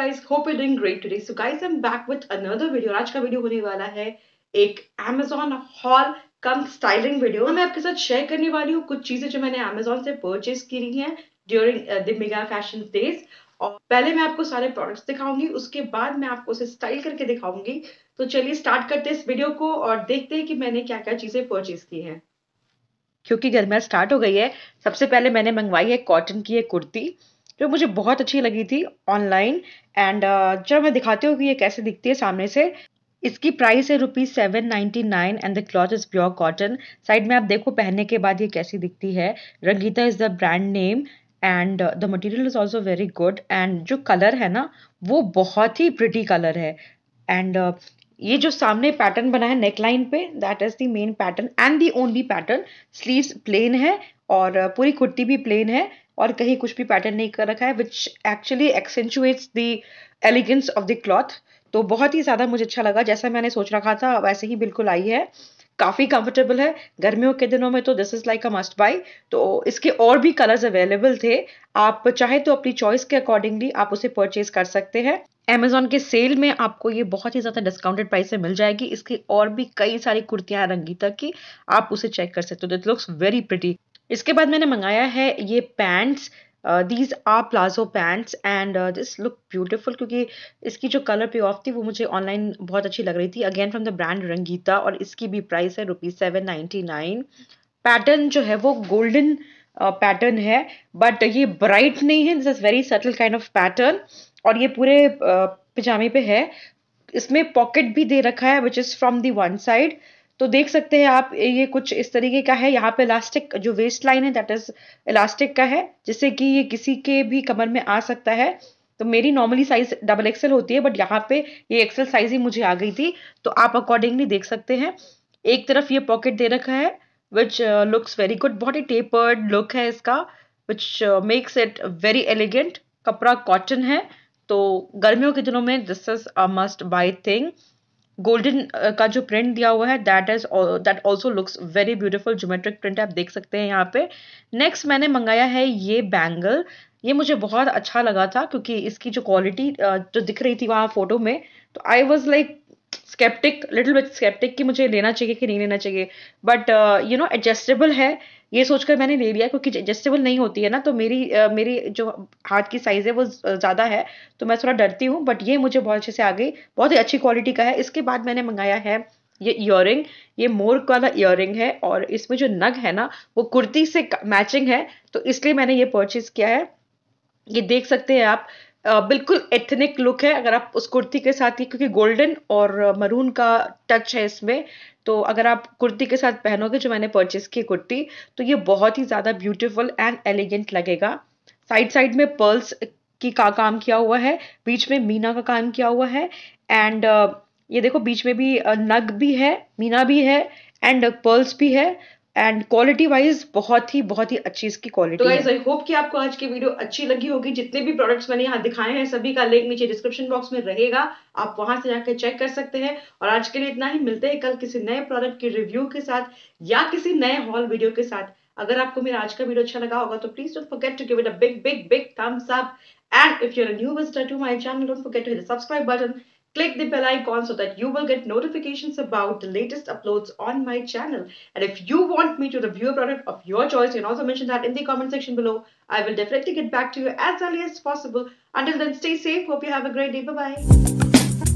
guys, hope you're doing great today. So guys, I'm back with another video. आज का video होने वाला है एक Amazon haul कम styling video. मैं आपके साथ share करने वाली हूँ कुछ चीजें जो मैंने Amazon से परचेज करी हैं during uh, the mega fashion days. और पहले मैं आपको सारे प्रोडक्ट्स दिखाऊंगी उसके बाद मैं आपको उसे स्टाइल करके दिखाऊंगी तो चलिए स्टार्ट करते हैं इस वीडियो को और देखते हैं कि मैंने क्या क्या चीजें परचेज की हैं क्योंकि गर्मियाँ स्टार्ट हो गई है सबसे पहले मैंने मंगवाई है कॉटन की एक कुर्ती जो मुझे बहुत अच्छी लगी थी ऑनलाइन एंड uh, जब मैं दिखाती हूँ कि ये कैसे दिखती है सामने से इसकी प्राइस है rupees seven ninety nine and the cloth is pure cotton side में आप देखो पहनने के बाद ये कैसी दिखती है Rangita is the brand name and the material is also very good and जो कलर है ना वो बहुत ही प्रिटी कलर है एंड uh, ये जो सामने पैटर्न बना है नेक लाइन पे that is the main pattern and the only pattern sleeves plain है और uh, पूरी कुर्ती भी प्लेन है और कहीं कुछ भी पैटर्न नहीं कर रखा है which actually accentuates the elegance of the cloth तो बहुत ही ज़्यादा मुझे अच्छा लगा जैसा मैंने सोच रखा था वैसे ही बिल्कुल आई है काफ़ी कंफर्टेबल है गर्मियों के दिनों में तो this is like a must buy तो इसके और भी कलर्स अवेलेबल थे आप चाहे तो अपनी चॉइस के अकॉर्डिंगली आप उसे परचेज कर सकते हैं अमेजोन के सेल में आपको ये बहुत ही ज़्यादा डिस्काउंटेड प्राइस से मिल जाएगी इसकी और भी कई सारी कुर्तियाँ रंगीता की आप उसे चेक कर सकते हो दिट लुक्स वेरी प्रिटी इसके बाद मैंने मंगाया है ये pants these are palazzo pants and this look beautiful क्योंकि इसकी जो कलर पे ऑफ थी वो मुझे ऑनलाइन बहुत अच्छी लग रही थी again from the brand Rangita और इसकी भी प्राइस है rupees seven ninety nine pattern जो है वो गोल्डन पैटर्न uh, है बट ये ब्राइट नहीं है this is very subtle kind of pattern और ये पूरे uh, पिजामे पे है इसमें पॉकेट भी दे रखा है which is from the one side तो देख सकते हैं आप ये कुछ इस तरीके का है यहाँ पे इलास्टिक जो वेस्ट लाइन है दैट इज इलास्टिक का है जिससे कि ये किसी के भी कमर में आ सकता है तो मेरी नॉर्मली साइज डबल एक्सेल होती है बट यहाँ पे ये एक्सेल साइज ही मुझे आ गई थी तो आप अकॉर्डिंगली देख सकते हैं एक तरफ ये पॉकेट दे रखा है विच लुक्स वेरी गुड बहुत ही टेपर्ड लुक है इसका which makes it very elegant कपड़ा कॉटन है तो गर्मियों के दिनों में this is a must buy thing golden का जो प्रिंट दिया हुआ है that is that also looks very beautiful geometric print आप देख सकते हैं यहाँ पे नेक्स्ट मैंने मंगाया है ये बैंगल ये मुझे बहुत अच्छा लगा था क्योंकि इसकी जो क्वालिटी जो दिख रही थी वहाँ फोटो में तो I was like sceptic little bit sceptic कि मुझे लेना चाहिए कि नहीं लेना चाहिए बट यू नो एडजस्टेबल है ये सोचकर मैंने ले लिया क्योंकि एडजस्टेबल नहीं होती है ना तो मेरी uh, मेरी जो हाथ की साइज़ है वो ज़्यादा uh, है तो मैं थोड़ा डरती हूँ बट ये मुझे बहुत अच्छे से आ गई बहुत ही अच्छी क्वालिटी का है इसके बाद मैंने मंगाया है ये इयर ये मोर वाला इयर है और इसमें जो नग है ना वो कुर्ती से मैचिंग है तो इसलिए मैंने ये परचेज़ किया है ये देख सकते हैं आप बिल्कुल एथनिक लुक है अगर आप उस कुर्ती के साथ ही क्योंकि गोल्डन और मरून का टच है इसमें तो अगर आप कुर्ती के साथ पहनोगे जो मैंने परचेस की कुर्ती तो ये बहुत ही ज़्यादा ब्यूटीफुल एंड एलिगेंट लगेगा साइड साइड में पर्ल्स की का काम किया हुआ है बीच में मीना का काम किया हुआ है एंड ये देखो बीच में भी नग भी है मीना भी है एंड पर्ल्स भी है एंड क्वालिटी वाइज बहुत ही बहुत ही अच्छी इसकी क्वालिटी तो आई होप कि आपको आज की वीडियो अच्छी लगी होगी जितने भी प्रोडक्ट्स मैंने यहाँ दिखाए हैं सभी का लिंक नीचे डिस्क्रिप्शन बॉक्स में रहेगा आप वहां से जाकर चेक कर सकते हैं और आज के लिए इतना ही मिलते हैं कल किसी नए प्रोडक्ट के रिव्यू के साथ या किसी नए हॉल वीडियो के साथ अगर आपको मेरा आज का वीडियो अच्छा लगा होगा तो प्लीज डोट forget to give it a big big big thumbs up and if your are new visitor to my channel don't forget to hit subscribe button Click the bell icon so that you will get notifications about the latest uploads on my channel. And if you want me to review a product of your choice, you can also mention that in the comment section below. I will definitely get back to you as early as possible. Until then, stay safe. Hope you have a great day. Bye-bye.